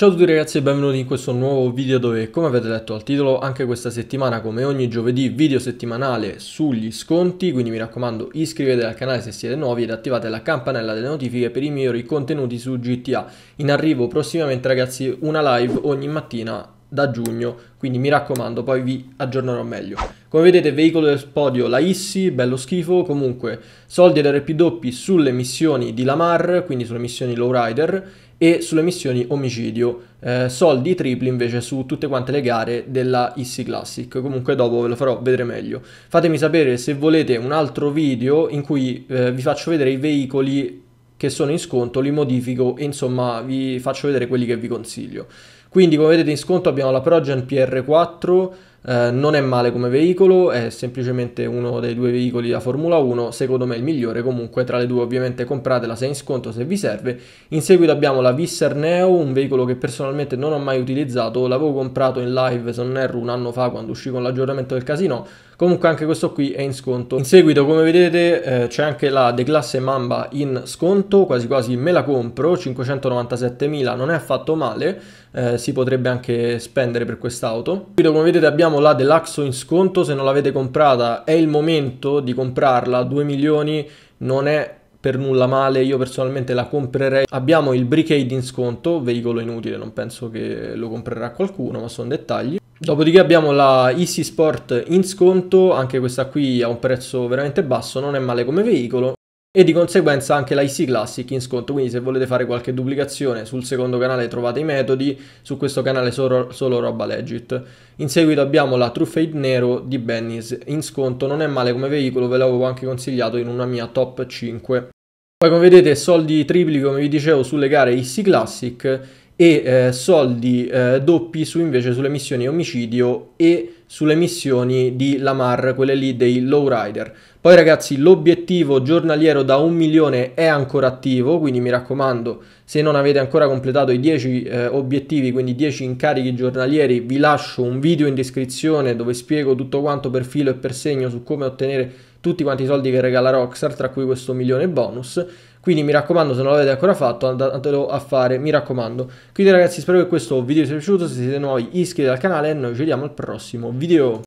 Ciao a tutti ragazzi e benvenuti in questo nuovo video dove come avete letto al titolo anche questa settimana come ogni giovedì video settimanale sugli sconti quindi mi raccomando iscrivetevi al canale se siete nuovi ed attivate la campanella delle notifiche per i migliori contenuti su GTA in arrivo prossimamente ragazzi una live ogni mattina da giugno quindi mi raccomando poi vi aggiornerò meglio come vedete veicolo del podio la Issi, bello schifo, comunque soldi ed RP sulle missioni di Lamar, quindi sulle missioni Lowrider e sulle missioni omicidio, eh, soldi tripli invece su tutte quante le gare della IC Classic, comunque dopo ve lo farò vedere meglio. Fatemi sapere se volete un altro video in cui eh, vi faccio vedere i veicoli che sono in sconto, li modifico e insomma vi faccio vedere quelli che vi consiglio. Quindi come vedete in sconto abbiamo la Progen PR4, eh, non è male come veicolo, è semplicemente uno dei due veicoli da Formula 1, secondo me il migliore comunque tra le due ovviamente compratela se in sconto se vi serve. In seguito abbiamo la Visser Neo, un veicolo che personalmente non ho mai utilizzato, l'avevo comprato in live se non erro un anno fa quando uscì con l'aggiornamento del casino, Comunque anche questo qui è in sconto. In seguito come vedete eh, c'è anche la The Classe Mamba in sconto, quasi quasi me la compro, 597.000 non è affatto male, eh, si potrebbe anche spendere per quest'auto. In seguito come vedete abbiamo la Delaxo in sconto, se non l'avete comprata è il momento di comprarla, 2 milioni non è per nulla male, io personalmente la comprerei. Abbiamo il Bricade in sconto, veicolo inutile, non penso che lo comprerà qualcuno, ma sono dettagli. Dopodiché abbiamo la Easy Sport in sconto, anche questa qui a un prezzo veramente basso, non è male come veicolo e di conseguenza anche la Easy Classic in sconto, quindi se volete fare qualche duplicazione sul secondo canale trovate i metodi, su questo canale solo, solo roba legit. In seguito abbiamo la True Fade Nero di Bennis in sconto, non è male come veicolo, ve l'avevo anche consigliato in una mia top 5. Poi come vedete soldi tripli come vi dicevo sulle gare Easy Classic e eh, soldi eh, doppi su, invece sulle missioni omicidio e sulle missioni di Lamar, quelle lì dei lowrider. Poi ragazzi l'obiettivo giornaliero da un milione è ancora attivo, quindi mi raccomando se non avete ancora completato i 10 eh, obiettivi, quindi 10 incarichi giornalieri, vi lascio un video in descrizione dove spiego tutto quanto per filo e per segno su come ottenere tutti quanti i soldi che regala Rockstar, tra cui questo milione bonus. Quindi mi raccomando, se non l'avete ancora fatto, andatelo a fare, mi raccomando. Quindi ragazzi, spero che questo video vi sia piaciuto, se siete nuovi iscrivetevi al canale e noi ci vediamo al prossimo video.